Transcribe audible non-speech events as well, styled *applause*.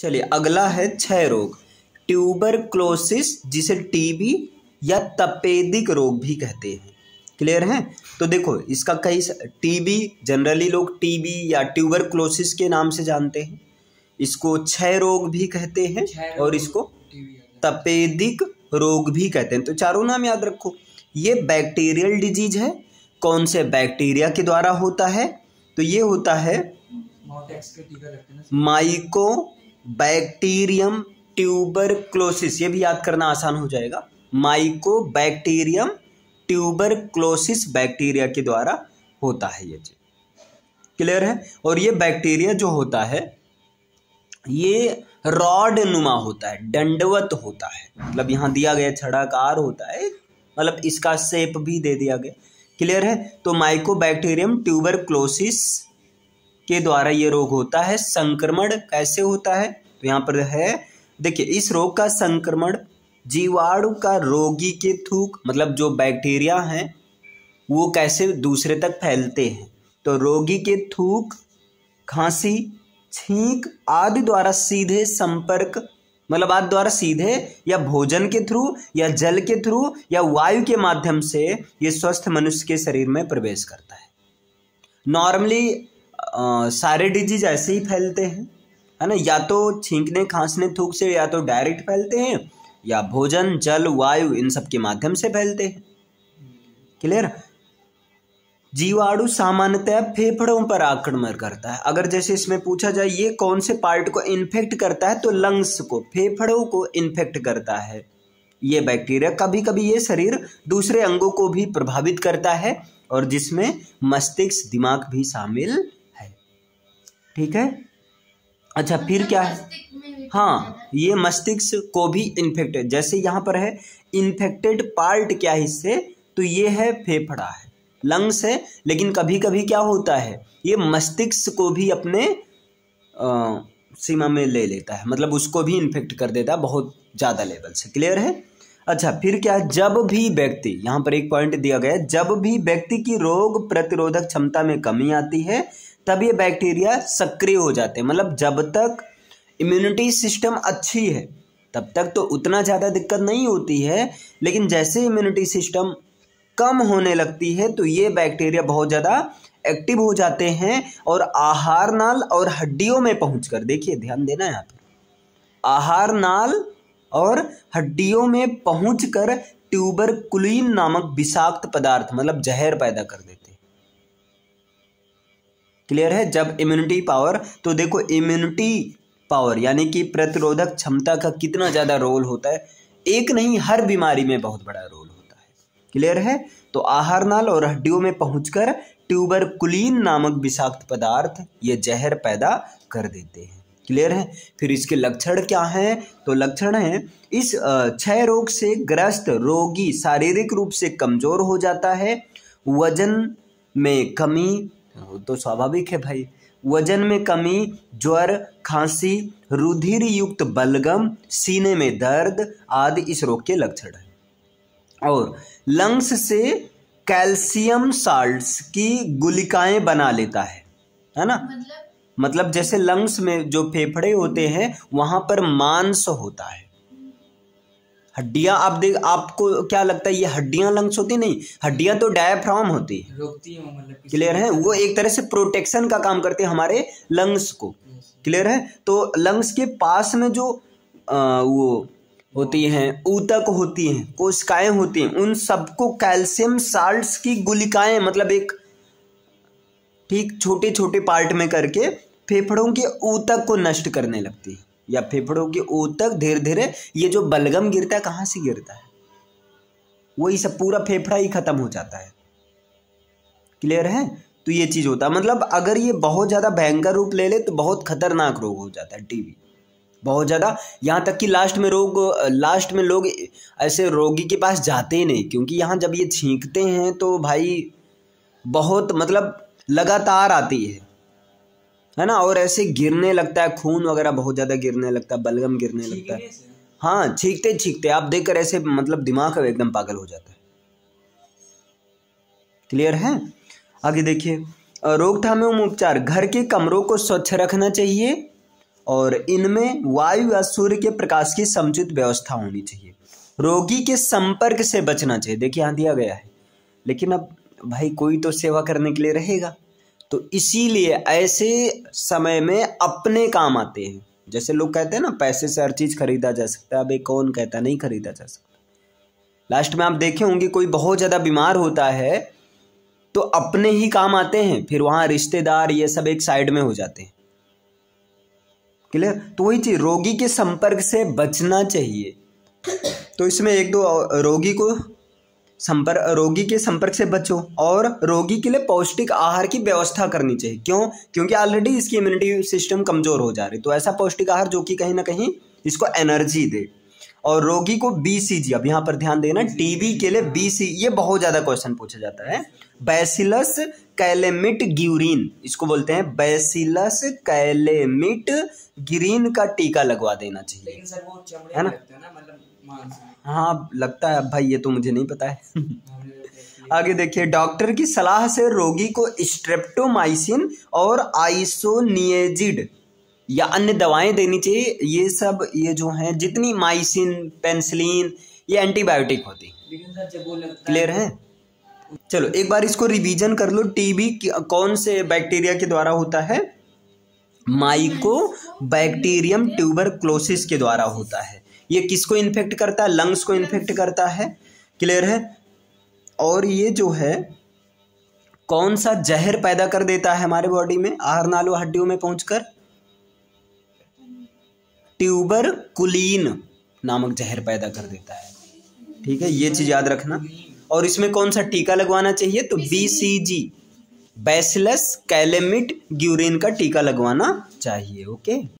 चलिए अगला है क्षय रोग ट्यूबरक्लोसिस जिसे टीबी या तपेदिक रोग भी कहते हैं क्लियर है तो देखो इसका कई टीबी जनरली लोग टीबी या ट्यूबरक्लोसिस के नाम से जानते हैं इसको क्षय रोग भी कहते हैं और इसको तपेदिक रोग भी कहते हैं तो चारों नाम याद रखो ये बैक्टीरियल डिजीज है कौन से बैक्टीरिया के द्वारा होता है तो ये होता है माइको बैक्टीरियम ट्यूबरक्लोसिस ये भी याद करना आसान हो जाएगा माइको बैक्टीरियम ट्यूबरक्लोसिस बैक्टीरिया के द्वारा होता है ये चीज क्लियर है और ये बैक्टीरिया जो होता है ये रॉड नुमा होता है दंडवत होता है मतलब यहां दिया गया छड़ाकार होता है मतलब इसका सेप भी दे दिया गया क्लियर है तो ट्यूबर ट्यूबरक्लोसिस के द्वारा ये रोग होता है संक्रमण कैसे होता है तो यहाँ पर है देखिए इस रोग का संक्रमण जीवाणु का रोगी के थूक मतलब जो बैक्टीरिया हैं वो कैसे दूसरे तक फैलते हैं तो रोगी के थूक खांसी छींक आदि द्वारा सीधे संपर्क मतलब आदि द्वारा सीधे या भोजन के थ्रू या जल के थ्रू या वायु के माध्यम से ये स्वस्थ मनुष्य के शरीर में प्रवेश करता है नॉर्मली आ, सारे डिजीज ऐसे ही फैलते हैं है ना या तो छींकने खांसने थूक से या तो डायरेक्ट फैलते हैं या भोजन जल वायु इन सब के माध्यम से फैलते हैं क्लियर जीवाणु सामान्यतः फेफड़ों पर आक्रमण करता है अगर जैसे इसमें पूछा जाए ये कौन से पार्ट को इन्फेक्ट करता है तो लंग्स को फेफड़ों को इन्फेक्ट करता है ये बैक्टीरिया कभी कभी ये शरीर दूसरे अंगों को भी प्रभावित करता है और जिसमें मस्तिष्क दिमाग भी शामिल ठीक है अच्छा मतलब फिर क्या है हाँ ये मस्तिष्क को भी इन्फेक्टेड जैसे यहाँ पर है इन्फेक्टेड पार्ट क्या हिस्से तो ये है फेफड़ा है लंग्स है लेकिन कभी कभी क्या होता है ये मस्तिष्क को भी अपने आ, सीमा में ले लेता है मतलब उसको भी इन्फेक्ट कर देता है बहुत ज़्यादा लेवल से क्लियर है अच्छा फिर क्या है जब भी व्यक्ति यहाँ पर एक पॉइंट दिया गया है जब भी व्यक्ति की रोग प्रतिरोधक क्षमता में कमी आती है तब ये बैक्टीरिया सक्रिय हो जाते हैं मतलब जब तक इम्यूनिटी सिस्टम अच्छी है तब तक तो उतना ज़्यादा दिक्कत नहीं होती है लेकिन जैसे इम्यूनिटी सिस्टम कम होने लगती है तो ये बैक्टीरिया बहुत ज़्यादा एक्टिव हो जाते हैं और आहार नाल और हड्डियों में पहुँच देखिए ध्यान देना यहाँ पर आहार नाल और हड्डियों में पहुँच ट्यूबर ट्यूबरकुलिन नामक विषाक्त पदार्थ मतलब जहर पैदा कर देते हैं क्लियर है जब इम्यूनिटी पावर तो देखो इम्यूनिटी पावर यानी कि प्रतिरोधक क्षमता का कितना ज़्यादा रोल होता है एक नहीं हर बीमारी में बहुत बड़ा रोल होता है क्लियर है तो आहार नाल और हड्डियों में पहुंचकर ट्यूबर कुलीन नामक विषाक्त पदार्थ ये जहर पैदा कर देते हैं क्लियर है फिर इसके लक्षण क्या हैं तो लक्षण हैं इस क्षय रोग से ग्रस्त रोगी शारीरिक रूप से कमज़ोर हो जाता है वजन में कमी वो तो स्वाभाविक है भाई वजन में कमी ज्वर खांसी रुधिर युक्त बलगम सीने में दर्द आदि इस रोग के लक्षण हैं और लंग्स से कैल्शियम साल्ट्स की गुलिकाएं बना लेता है है ना मतलब मतलब जैसे लंग्स में जो फेफड़े होते हैं वहां पर मांस होता है हड्डियां आप देख आपको क्या लगता है ये हड्डियां लंग्स होती नहीं हड्डियां तो डायफ्राम होती मतलब है रोकती क्लियर है वो एक तरह से प्रोटेक्शन का काम करते हैं हमारे लंग्स को क्लियर है तो लंग्स के पास में जो आ, वो होती हैं ऊतक होती हैं कोशिकाएं होती हैं उन सबको कैल्शियम साल्ट्स की गुलिकाएं मतलब एक ठीक छोटे छोटे पार्ट में करके फेफड़ों के ऊतक को नष्ट करने लगती है या फेफड़ों के ऊतक धीरे धीरे ये जो बलगम गिरता है कहाँ से गिरता है वही सब पूरा फेफड़ा ही खत्म हो जाता है क्लियर है तो ये चीज़ होता है मतलब अगर ये बहुत ज़्यादा भयंकर रूप ले ले तो बहुत खतरनाक रोग हो जाता है टीबी बहुत ज़्यादा यहाँ तक कि लास्ट में रोग लास्ट में लोग ऐसे रोगी के पास जाते ही नहीं क्योंकि यहाँ जब ये छींकते हैं तो भाई बहुत मतलब लगातार आती है है ना और ऐसे गिरने लगता है खून वगैरह बहुत ज़्यादा गिरने लगता है बलगम गिरने लगता है हाँ छीकते छीकते आप देखकर ऐसे मतलब दिमाग अब एकदम पागल हो जाता है क्लियर है आगे देखिए रोकथाम एवं उपचार घर के कमरों को स्वच्छ रखना चाहिए और इनमें वायु या सूर्य के प्रकाश की समुचित व्यवस्था होनी चाहिए रोगी के संपर्क से बचना चाहिए देखिए यहाँ दिया गया है लेकिन अब भाई कोई तो सेवा करने के लिए रहेगा तो इसीलिए ऐसे समय में अपने काम आते हैं जैसे लोग कहते हैं ना पैसे से हर चीज़ खरीदा जा सकता है अब एक कौन कहता नहीं खरीदा जा सकता लास्ट में आप देखे होंगे कोई बहुत ज़्यादा बीमार होता है तो अपने ही काम आते हैं फिर वहां रिश्तेदार ये सब एक साइड में हो जाते हैं क्लियर तो वही चीज़ रोगी के संपर्क से बचना चाहिए तो इसमें एक दो रोगी को संपर्क रोगी के संपर्क से बचो और रोगी के लिए पौष्टिक आहार की व्यवस्था करनी चाहिए क्यों क्योंकि ऑलरेडी इसकी इम्यूनिटी सिस्टम कमज़ोर हो जा रही तो ऐसा पौष्टिक आहार जो कि कहीं ना कहीं इसको एनर्जी दे और रोगी को बीसीजी अब यहाँ पर ध्यान देना टीबी के लिए बीसी ये बहुत ज़्यादा क्वेश्चन पूछा जाता है बैसिलस कैलेमिट ग्यूरिन इसको बोलते हैं बैसिलस कैलेमिट ग्रीन का टीका लगवा देना चाहिए है ना, है ना? मतलब हाँ लगता है भाई ये तो मुझे नहीं पता है *laughs* आगे देखिए डॉक्टर की सलाह से रोगी को स्ट्रेप्टोमाइसिन और आइसोनियजिड या अन्य दवाएं देनी चाहिए ये सब ये जो हैं जितनी माइसिन पेंसिलिन ये एंटीबायोटिक होती क्लियर है चलो एक बार इसको रिवीजन कर लो टीबी कौन से बैक्टीरिया के द्वारा होता है माइको बैक्टीरियम ट्यूबर के द्वारा होता है ये किसको इन्फेक्ट करता है लंग्स को इन्फेक्ट करता है क्लियर है और ये जो है कौन सा जहर पैदा कर देता है हमारे बॉडी में आहर नालू हड्डियों में पहुंचकर ट्यूबर कुलीन नामक जहर पैदा कर देता है ठीक है ये चीज़ याद रखना और इसमें कौन सा टीका लगवाना चाहिए तो B C G bacillus Calmette Guerin का टीका लगवाना चाहिए ओके